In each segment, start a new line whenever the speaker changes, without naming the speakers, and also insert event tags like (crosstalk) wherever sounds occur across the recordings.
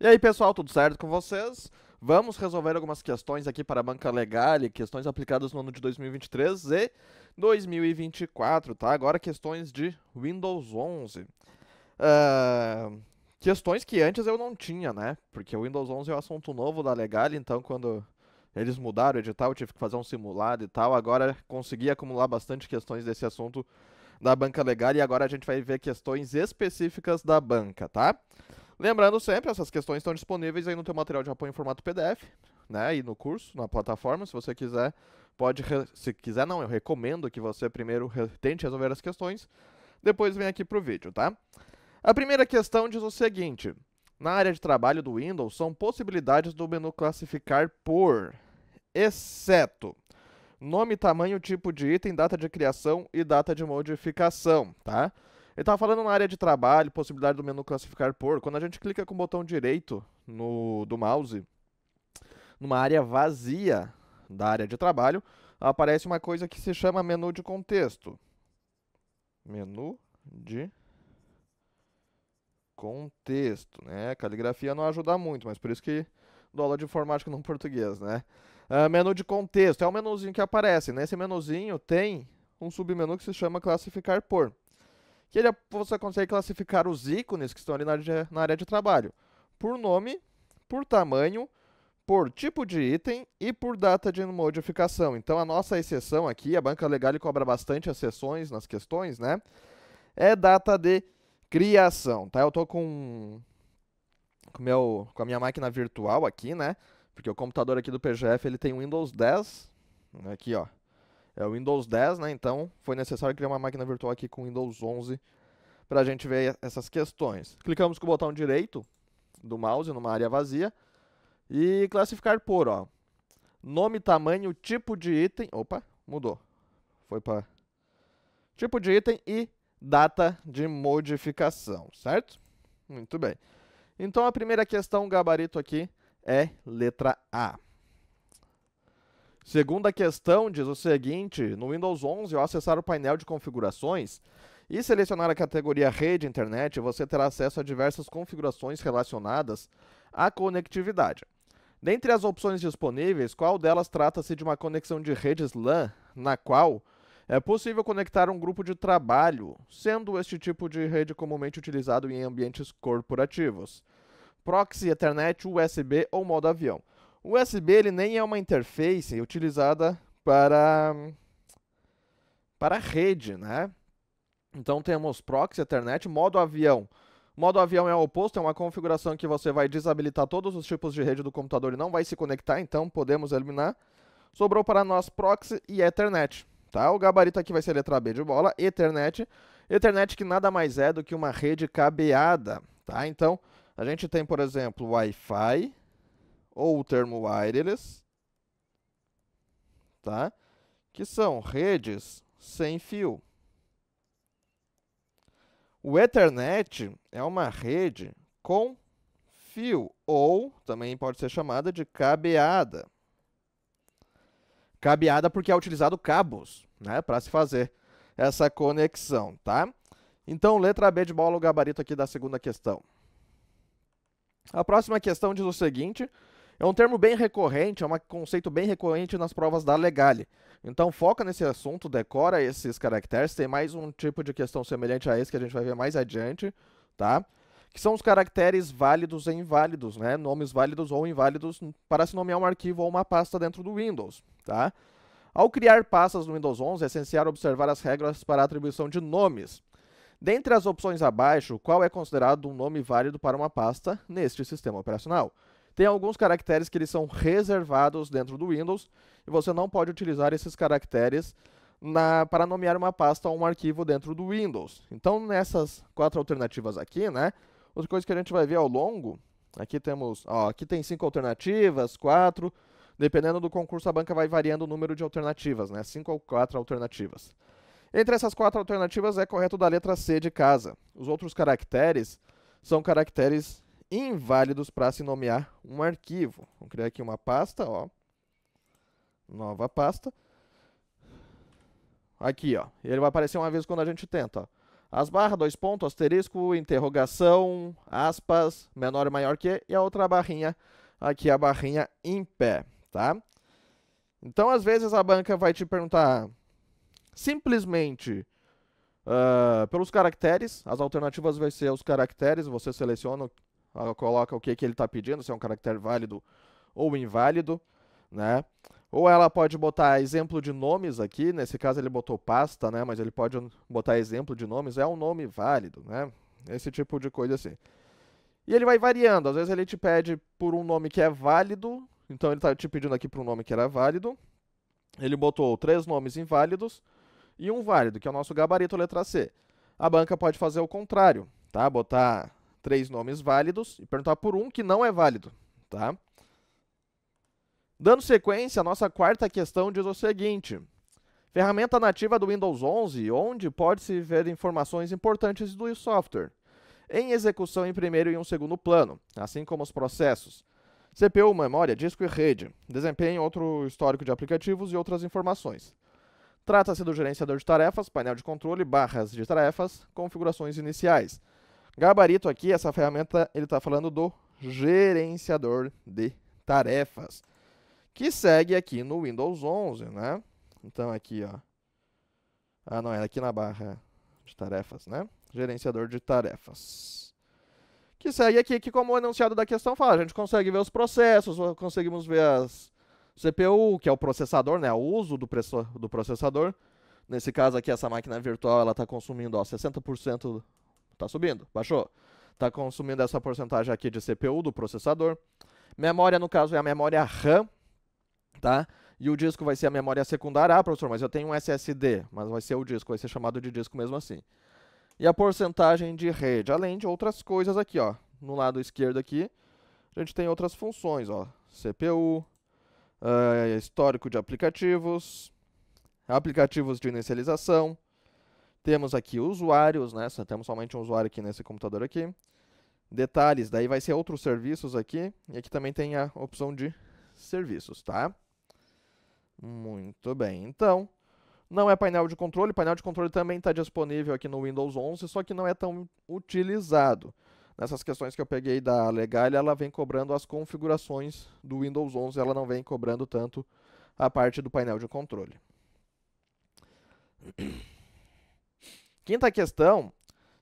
E aí, pessoal, tudo certo com vocês? Vamos resolver algumas questões aqui para a banca legal, questões aplicadas no ano de 2023 e 2024, tá? Agora questões de Windows 11. Uh, questões que antes eu não tinha, né? Porque o Windows 11 é um assunto novo da Legal, então quando eles mudaram o edital, eu tive que fazer um simulado e tal. Agora consegui acumular bastante questões desse assunto da banca legal e agora a gente vai ver questões específicas da banca, tá? Lembrando sempre, essas questões estão disponíveis aí no teu material de apoio em formato PDF, né? E no curso, na plataforma, se você quiser, pode, se quiser não, eu recomendo que você primeiro tente resolver as questões, depois vem aqui pro vídeo, tá? A primeira questão diz o seguinte: na área de trabalho do Windows, são possibilidades do menu classificar por, exceto nome, tamanho, tipo de item, data de criação e data de modificação, tá? Ele estava tá falando na área de trabalho, possibilidade do menu classificar por. Quando a gente clica com o botão direito no, do mouse, numa área vazia da área de trabalho, aparece uma coisa que se chama menu de contexto. Menu de contexto, né? Caligrafia não ajuda muito, mas por isso que dou aula de informática no português, né? Uh, menu de contexto é o um menuzinho que aparece. Nesse né? menuzinho tem um submenu que se chama classificar por. Que ele, é, você consegue classificar os ícones que estão ali na, na área de trabalho por nome, por tamanho, por tipo de item e por data de modificação. Então a nossa exceção aqui, a banca legal cobra bastante exceções nas questões, né? É data de Criação, tá? Eu tô com, com, meu, com a minha máquina virtual aqui, né? Porque o computador aqui do PGF, ele tem Windows 10, né? aqui, ó. É o Windows 10, né? Então, foi necessário criar uma máquina virtual aqui com Windows 11 para a gente ver essas questões. Clicamos com o botão direito do mouse numa área vazia e classificar por, ó. Nome, tamanho, tipo de item. Opa, mudou. Foi para tipo de item e data de modificação, certo? Muito bem. Então a primeira questão, gabarito aqui, é letra A. Segunda questão diz o seguinte: no Windows 11, ao acessar o painel de configurações e selecionar a categoria Rede Internet, você terá acesso a diversas configurações relacionadas à conectividade. Dentre as opções disponíveis, qual delas trata-se de uma conexão de redes LAN, na qual é possível conectar um grupo de trabalho, sendo este tipo de rede comumente utilizado em ambientes corporativos. Proxy, Ethernet, USB ou modo avião. O USB ele nem é uma interface utilizada para para rede, né? Então temos proxy, Ethernet, modo avião. Modo avião é o oposto, é uma configuração que você vai desabilitar todos os tipos de rede do computador e não vai se conectar, então podemos eliminar. Sobrou para nós proxy e Ethernet tá? O gabarito aqui vai ser a letra B de bola, Ethernet. Ethernet que nada mais é do que uma rede cabeada, tá? Então, a gente tem, por exemplo, Wi-Fi ou o termo wireless, tá? Que são redes sem fio. O Ethernet é uma rede com fio ou também pode ser chamada de cabeada. Cabeada porque é utilizado cabos, né, para se fazer essa conexão, tá? Então, letra B de bola, o gabarito aqui da segunda questão. A próxima questão diz o seguinte: é um termo bem recorrente, é um conceito bem recorrente nas provas da Legale. Então foca nesse assunto, decora esses caracteres. Tem mais um tipo de questão semelhante a esse que a gente vai ver mais adiante, tá? que são os caracteres válidos e inválidos, né? Nomes válidos ou inválidos para se nomear um arquivo ou uma pasta dentro do Windows, tá? Ao criar pastas no Windows 11, é essencial observar as regras para a atribuição de nomes. Dentre as opções abaixo, qual é considerado um nome válido para uma pasta neste sistema operacional? Tem alguns caracteres que eles são reservados dentro do Windows e você não pode utilizar esses caracteres na, para nomear uma pasta ou um arquivo dentro do Windows. Então, nessas quatro alternativas aqui, né, Outra coisa que a gente vai ver ao longo, aqui temos, ó, aqui tem cinco alternativas, quatro, dependendo do concurso a banca vai variando o número de alternativas, né? Cinco ou quatro alternativas. Entre essas quatro alternativas é correto da letra C de casa. Os outros caracteres são caracteres inválidos para se nomear um arquivo. Vamos criar aqui uma pasta, ó. Nova pasta. Aqui, ó. Ele vai aparecer uma vez quando a gente tenta, ó. As barras, dois pontos, asterisco, interrogação, aspas, menor e maior que, e a outra barrinha, aqui a barrinha em pé, tá? Então, às vezes, a banca vai te perguntar simplesmente uh, pelos caracteres, as alternativas vai ser os caracteres, você seleciona, ah, coloca o que, que ele está pedindo, se é um caractere válido ou inválido, né? Ou ela pode botar exemplo de nomes aqui, nesse caso ele botou pasta, né? Mas ele pode botar exemplo de nomes, é um nome válido, né? Esse tipo de coisa assim. E ele vai variando, às vezes ele te pede por um nome que é válido, então ele está te pedindo aqui por um nome que era válido. Ele botou três nomes inválidos e um válido, que é o nosso gabarito letra C. A banca pode fazer o contrário, tá? Botar três nomes válidos e perguntar por um que não é válido, tá? Dando sequência, a nossa quarta questão diz o seguinte: ferramenta nativa do Windows 11, onde pode-se ver informações importantes do software, em execução em primeiro e um segundo plano, assim como os processos. CPU, memória, disco e rede, desempenho, outro histórico de aplicativos e outras informações. Trata-se do gerenciador de tarefas, painel de controle, barras de tarefas, configurações iniciais. Gabarito aqui, essa ferramenta, ele está falando do gerenciador de tarefas que segue aqui no Windows 11, né? Então aqui, ó. Ah, não, é aqui na barra de tarefas, né? Gerenciador de tarefas. Que segue aqui, que como o enunciado da questão fala, a gente consegue ver os processos, conseguimos ver as CPU, que é o processador, né? O uso do, do processador. Nesse caso aqui, essa máquina virtual, ela está consumindo, ó, 60%, está subindo, baixou. Está consumindo essa porcentagem aqui de CPU do processador. Memória, no caso, é a memória RAM, tá? E o disco vai ser a memória secundária. Ah, professor, mas eu tenho um SSD. Mas vai ser o disco, vai ser chamado de disco mesmo assim. E a porcentagem de rede, além de outras coisas aqui, ó. No lado esquerdo aqui, a gente tem outras funções, ó. CPU, uh, eh, histórico de aplicativos, aplicativos de inicialização. Temos aqui usuários, né? Só temos somente um usuário aqui nesse computador aqui. Detalhes, daí vai ser outros serviços aqui. E aqui também tem a opção de serviços, Tá? Muito bem, então. Não é painel de controle, painel de controle também está disponível aqui no Windows 11, só que não é tão utilizado. Nessas questões que eu peguei da Legal, ela vem cobrando as configurações do Windows 11, ela não vem cobrando tanto a parte do painel de controle. (clears throat) Quinta questão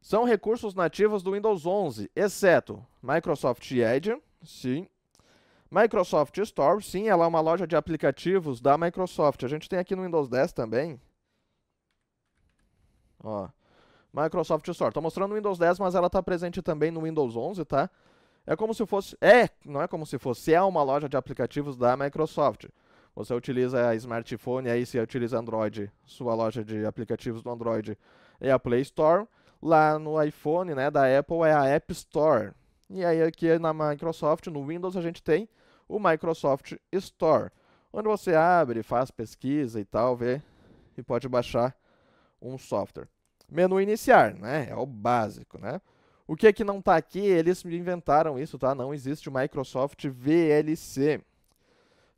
são recursos nativos do Windows 11, exceto Microsoft Edge, sim, Microsoft Store, sim, ela é uma loja de aplicativos da Microsoft. A gente tem aqui no Windows 10 também. Ó, Microsoft Store. Estou mostrando o Windows 10, mas ela está presente também no Windows 11, tá? É como se fosse... É, não é como se fosse. É uma loja de aplicativos da Microsoft. Você utiliza smartphone, aí se utiliza Android, sua loja de aplicativos do Android é a Play Store. Lá no iPhone, né, da Apple é a App Store. E aí aqui na Microsoft, no Windows, a gente tem o Microsoft Store, onde você abre, faz pesquisa e tal, vê e pode baixar um software. Menu iniciar, né? É o básico, né? O que é que não está aqui? Eles inventaram isso, tá? Não existe o Microsoft VLC.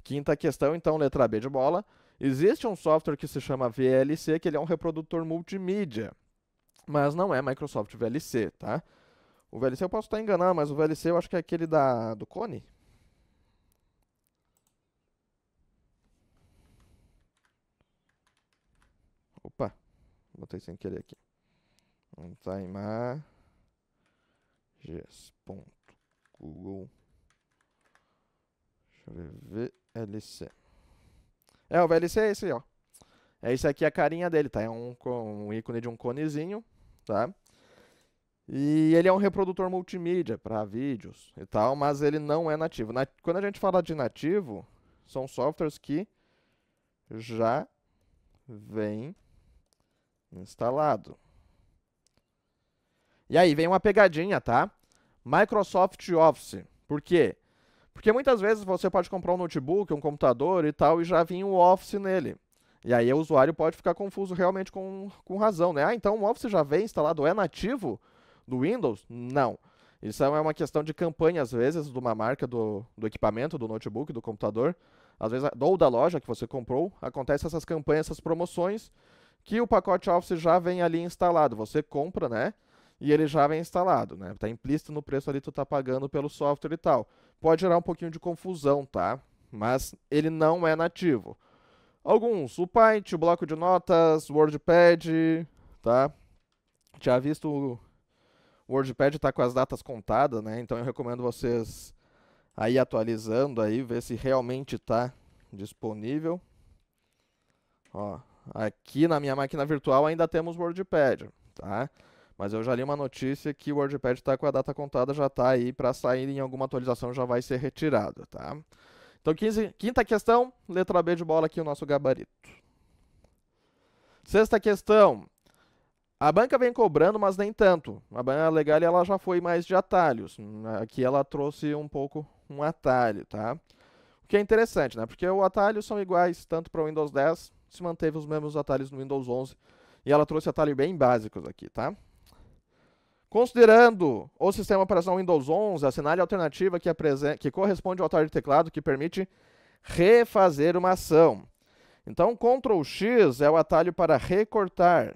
Quinta questão, então, letra B de bola. Existe um software que se chama VLC, que ele é um reprodutor multimídia, mas não é Microsoft VLC, tá? O VLC eu posso estar enganado, mas o VLC eu acho que é aquele da, do Cone. Opa, botei sem querer aqui. Timages.google Deixa eu ver, VLC. É, o VLC é esse, ó. É esse aqui a carinha dele, tá? É um, um ícone de um conezinho, tá? E ele é um reprodutor multimídia para vídeos e tal, mas ele não é nativo. Na, quando a gente fala de nativo, são softwares que já vem instalado. E aí vem uma pegadinha, tá? Microsoft Office. Por quê? Porque muitas vezes você pode comprar um notebook, um computador e tal, e já vem o Office nele. E aí o usuário pode ficar confuso realmente com, com razão, né? Ah, então o Office já vem instalado, é nativo? Do Windows? Não. Isso é uma questão de campanha, às vezes, de uma marca do, do equipamento, do notebook, do computador, às vezes, ou da loja que você comprou. Acontece essas campanhas, essas promoções, que o pacote Office já vem ali instalado. Você compra, né? E ele já vem instalado, né? Tá implícito no preço ali, tu tá pagando pelo software e tal. Pode gerar um pouquinho de confusão, tá? Mas ele não é nativo. Alguns, o Paint, o bloco de notas, o WordPad, tá? Tinha visto o WordPad está com as datas contadas, né? Então eu recomendo vocês aí atualizando aí, ver se realmente está disponível. Ó, aqui na minha máquina virtual ainda temos WordPad, tá? Mas eu já li uma notícia que o WordPad está com a data contada, já está aí para sair em alguma atualização, já vai ser retirado, tá? Então, 15, quinta questão, letra B de bola aqui o nosso gabarito. Sexta questão, a banca vem cobrando, mas nem tanto. A banca legal ela já foi mais de atalhos. Aqui ela trouxe um pouco um atalho, tá? O que é interessante, né? Porque os atalhos são iguais tanto para o Windows 10, se manteve os mesmos atalhos no Windows 11, e ela trouxe atalhos bem básicos aqui, tá? Considerando o sistema operacional Windows 11, assinale a alternativa que, que corresponde ao atalho de teclado que permite refazer uma ação. Então, Ctrl X é o atalho para recortar.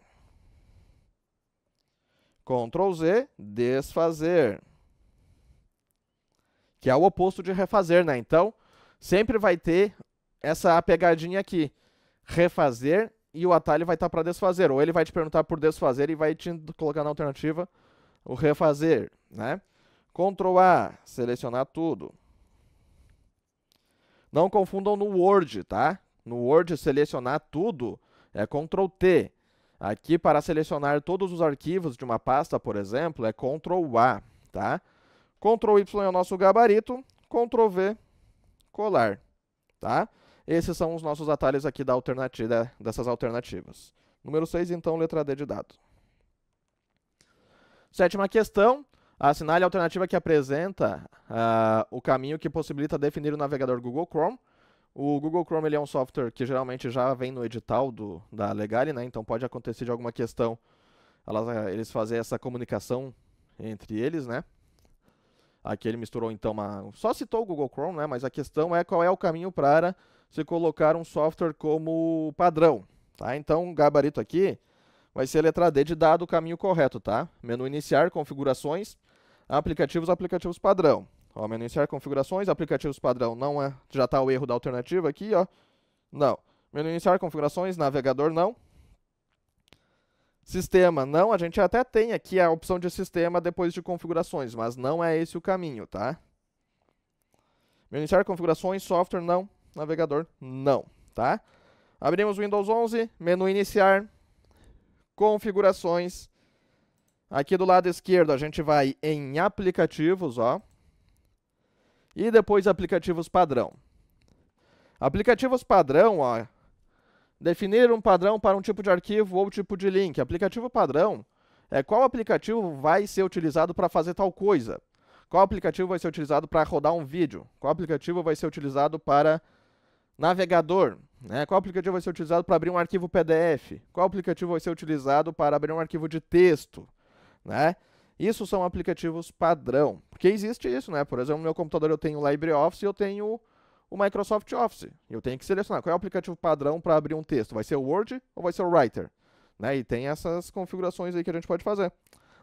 Ctrl Z, desfazer. Que é o oposto de refazer, né? Então, sempre vai ter essa pegadinha aqui. Refazer e o atalho vai estar tá para desfazer. Ou ele vai te perguntar por desfazer e vai te colocar na alternativa o refazer, né? Ctrl A, selecionar tudo. Não confundam no Word, tá? No Word, selecionar tudo é Ctrl T. Aqui, para selecionar todos os arquivos de uma pasta, por exemplo, é Ctrl A, tá? Ctrl Y é o nosso gabarito, Ctrl V, colar, tá? Esses são os nossos atalhos aqui da alternativa, dessas alternativas. Número 6, então, letra D de dado. Sétima questão, assinale a alternativa que apresenta uh, o caminho que possibilita definir o navegador Google Chrome o Google Chrome ele é um software que geralmente já vem no edital do, da Legale, né? então pode acontecer de alguma questão elas, eh, eles fazerem essa comunicação entre eles. Né? Aqui ele misturou então uma. Só citou o Google Chrome, né? mas a questão é qual é o caminho para se colocar um software como padrão. Tá? Então o gabarito aqui vai ser a letra D de dado o caminho correto. Tá? Menu iniciar, configurações, aplicativos, aplicativos padrão menu iniciar, configurações, aplicativos padrão não é. Já está o erro da alternativa aqui, ó. Não. Menu iniciar, configurações, navegador não. Sistema, não, a gente até tem aqui a opção de sistema depois de configurações, mas não é esse o caminho, tá? Menu iniciar, configurações, software, não. Navegador, não, tá? Abrimos Windows 11, menu iniciar, configurações. Aqui do lado esquerdo a gente vai em aplicativos, ó. E depois aplicativos padrão. Aplicativos padrão, ó, definir um padrão para um tipo de arquivo ou tipo de link. Aplicativo padrão é qual aplicativo vai ser utilizado para fazer tal coisa. Qual aplicativo vai ser utilizado para rodar um vídeo? Qual aplicativo vai ser utilizado para navegador? Né? Qual aplicativo vai ser utilizado para abrir um arquivo PDF? Qual aplicativo vai ser utilizado para abrir um arquivo de texto? Né? Isso são aplicativos padrão. Porque existe isso, né? Por exemplo, no meu computador eu tenho o LibreOffice e eu tenho o Microsoft Office. Eu tenho que selecionar qual é o aplicativo padrão para abrir um texto. Vai ser o Word ou vai ser o Writer? Né? E tem essas configurações aí que a gente pode fazer.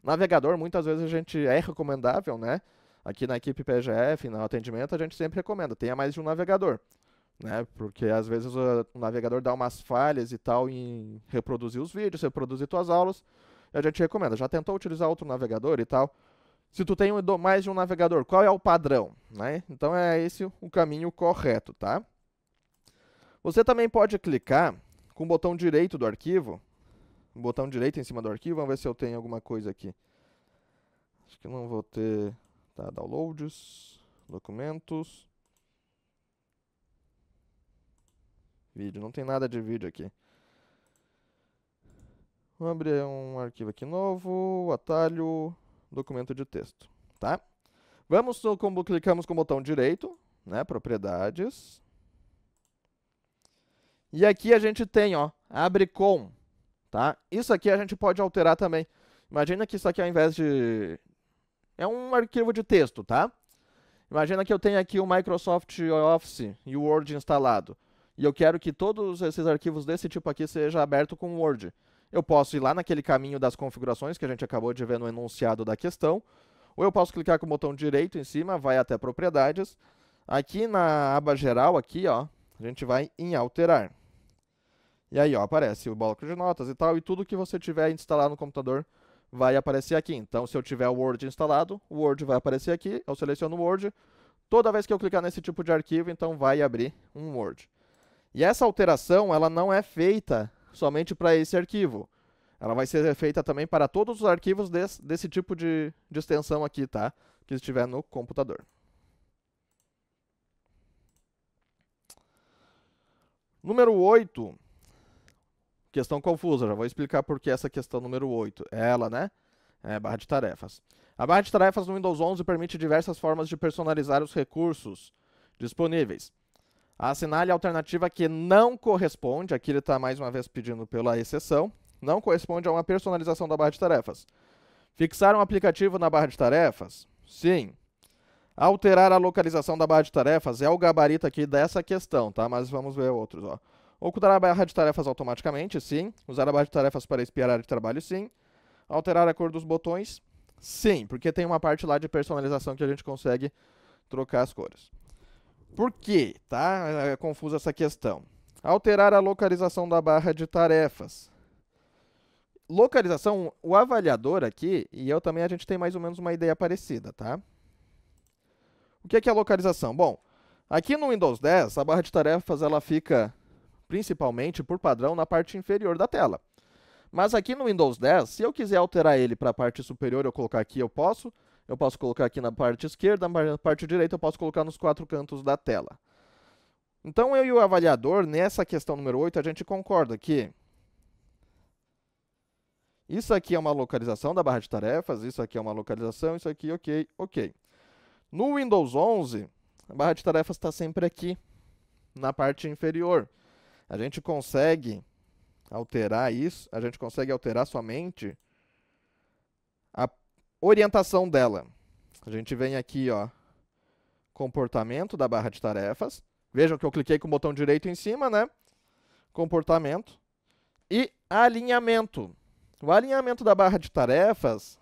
Navegador, muitas vezes a gente é recomendável, né? Aqui na equipe PGF, no atendimento, a gente sempre recomenda, tenha mais de um navegador. Né? Porque às vezes ah, o navegador dá umas falhas e tal em reproduzir os vídeos, reproduzir tuas aulas a gente recomenda. Já tentou utilizar outro navegador e tal? Se tu tem mais de um navegador, qual é o padrão? Né? Então é esse o caminho correto, tá? Você também pode clicar com o botão direito do arquivo. O botão direito em cima do arquivo. Vamos ver se eu tenho alguma coisa aqui. Acho que não vou ter... Tá, downloads, documentos... Vídeo, não tem nada de vídeo aqui. Vamos abrir um arquivo aqui novo, atalho, documento de texto, tá? Vamos, então, como, clicamos com o botão direito, né, propriedades. E aqui a gente tem, ó, abre com, tá? Isso aqui a gente pode alterar também. Imagina que isso aqui ao invés de... É um arquivo de texto, tá? Imagina que eu tenho aqui o Microsoft Office e o Word instalado. E eu quero que todos esses arquivos desse tipo aqui sejam abertos com o Word. Eu posso ir lá naquele caminho das configurações que a gente acabou de ver no enunciado da questão, ou eu posso clicar com o botão direito em cima, vai até propriedades. Aqui na aba geral, aqui, ó, a gente vai em alterar. E aí, ó, aparece o bloco de notas e tal, e tudo que você tiver instalado no computador vai aparecer aqui. Então, se eu tiver o Word instalado, o Word vai aparecer aqui, eu seleciono o Word. Toda vez que eu clicar nesse tipo de arquivo, então vai abrir um Word. E essa alteração, ela não é feita somente para esse arquivo. Ela vai ser feita também para todos os arquivos desse, desse tipo de, de extensão aqui, tá? Que estiver no computador. Número 8. Questão confusa, já vou explicar por que essa questão número 8. É ela, né? É, barra de tarefas. A barra de tarefas no Windows 11 permite diversas formas de personalizar os recursos disponíveis. Assinale é a alternativa que não corresponde, aqui ele está mais uma vez pedindo pela exceção, não corresponde a uma personalização da barra de tarefas. Fixar um aplicativo na barra de tarefas? Sim. Alterar a localização da barra de tarefas é o gabarito aqui dessa questão, tá? Mas vamos ver outros, ó. Ocultar a barra de tarefas automaticamente? Sim. Usar a barra de tarefas para espiar a área de trabalho? Sim. Alterar a cor dos botões? Sim, porque tem uma parte lá de personalização que a gente consegue trocar as cores. Por quê? Tá? É, é confusa essa questão. Alterar a localização da barra de tarefas. Localização, o avaliador aqui, e eu também, a gente tem mais ou menos uma ideia parecida, tá? O que é, que é a localização? Bom, aqui no Windows 10, a barra de tarefas ela fica principalmente, por padrão, na parte inferior da tela. Mas aqui no Windows 10, se eu quiser alterar ele para a parte superior, eu colocar aqui, eu posso eu posso colocar aqui na parte esquerda, na parte direita eu posso colocar nos quatro cantos da tela. Então eu e o avaliador, nessa questão número 8, a gente concorda que isso aqui é uma localização da barra de tarefas, isso aqui é uma localização, isso aqui, ok, ok. No Windows 11, a barra de tarefas está sempre aqui, na parte inferior. A gente consegue alterar isso, a gente consegue alterar somente a orientação dela. A gente vem aqui, ó, comportamento da barra de tarefas. Vejam que eu cliquei com o botão direito em cima, né? Comportamento. E alinhamento. O alinhamento da barra de tarefas,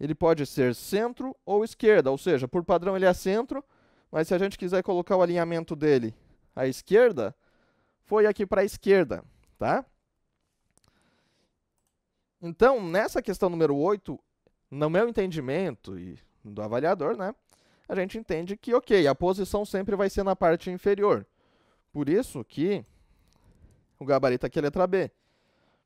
ele pode ser centro ou esquerda, ou seja, por padrão ele é centro, mas se a gente quiser colocar o alinhamento dele à esquerda, foi aqui para a esquerda, tá? Então, nessa questão número 8, no meu entendimento e do avaliador, né, a gente entende que, ok, a posição sempre vai ser na parte inferior. Por isso que o gabarito aqui é letra B,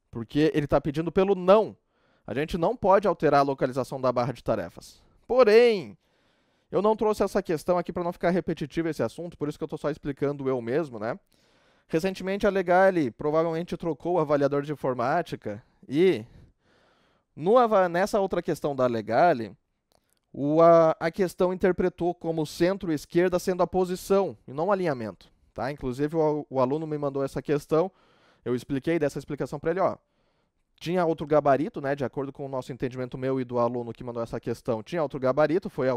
porque ele está pedindo pelo não. A gente não pode alterar a localização da barra de tarefas. Porém, eu não trouxe essa questão aqui para não ficar repetitivo esse assunto, por isso que eu estou só explicando eu mesmo, né? Recentemente a Legale provavelmente trocou o avaliador de informática e no, nessa outra questão da Legale, o, a, a questão interpretou como centro-esquerda sendo a posição e não o alinhamento. Tá? Inclusive, o, o aluno me mandou essa questão, eu expliquei dessa explicação para ele. Ó, tinha outro gabarito, né, de acordo com o nosso entendimento meu e do aluno que mandou essa questão, tinha outro gabarito, foi a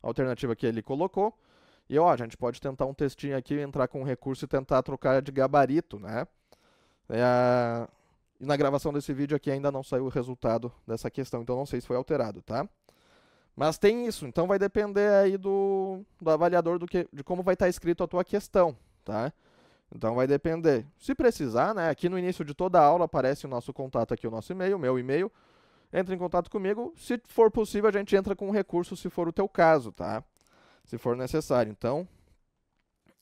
alternativa que ele colocou. E ó, a gente pode tentar um textinho aqui, entrar com um recurso e tentar trocar de gabarito, né? É, e na gravação desse vídeo aqui ainda não saiu o resultado dessa questão, então não sei se foi alterado, tá? Mas tem isso, então vai depender aí do, do avaliador do que, de como vai estar tá escrito a tua questão, tá? Então vai depender. Se precisar, né, aqui no início de toda a aula aparece o nosso contato aqui, o nosso e-mail, meu e-mail. Entre em contato comigo, se for possível a gente entra com um recurso se for o teu caso, tá? Se for necessário. Então,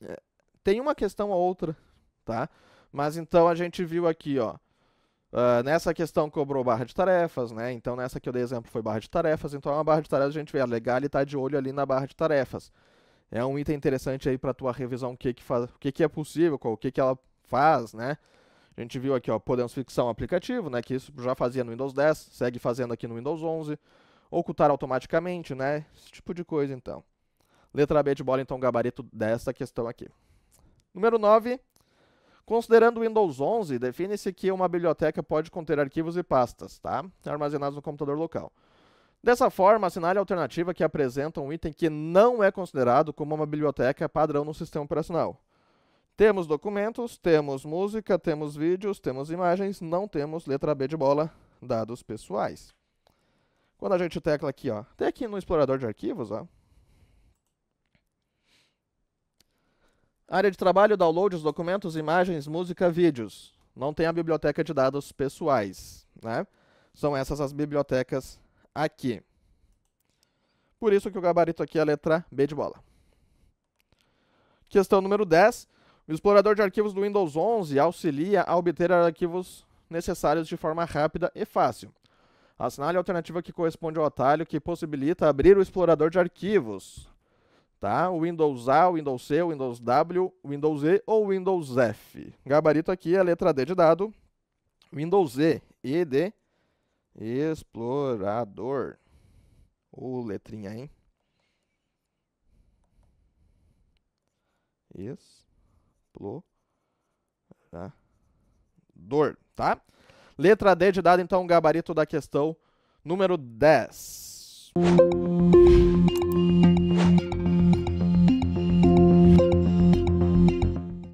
é, tem uma questão ou outra, tá? Mas então a gente viu aqui, ó, Uh, nessa questão cobrou barra de tarefas, né? Então nessa que eu dei exemplo foi barra de tarefas. Então é uma barra de tarefas, a gente vê, a legal, ele está de olho ali na barra de tarefas. É um item interessante aí para tua revisão o que que faz, o que que é possível, qual, o que que ela faz, né? A gente viu aqui, ó, podemos fixar um aplicativo, né? Que isso já fazia no Windows 10, segue fazendo aqui no Windows 11. Ocultar automaticamente, né? Esse tipo de coisa, então. Letra B de bola, então, gabarito dessa questão aqui. Número 9, Considerando o Windows 11, define-se que uma biblioteca pode conter arquivos e pastas, tá? armazenados no computador local. Dessa forma, assinale a alternativa que apresenta um item que não é considerado como uma biblioteca padrão no sistema operacional. Temos documentos, temos música, temos vídeos, temos imagens, não temos letra B de bola, dados pessoais. Quando a gente tecla aqui, ó, até aqui no explorador de arquivos, ó, Área de trabalho, downloads, documentos, imagens, música, vídeos. Não tem a biblioteca de dados pessoais. Né? São essas as bibliotecas aqui. Por isso que o gabarito aqui é a letra B de bola. Questão número 10. O explorador de arquivos do Windows 11 auxilia a obter arquivos necessários de forma rápida e fácil. Assinale a alternativa que corresponde ao atalho que possibilita abrir o explorador de arquivos tá? O Windows A, o Windows C, o Windows W, o Windows E ou Windows F. Gabarito aqui é a letra D de dado, Windows E, E de explorador. Ô, oh, letrinha, hein? Explorador, tá? Letra D de dado, então, gabarito da questão número 10.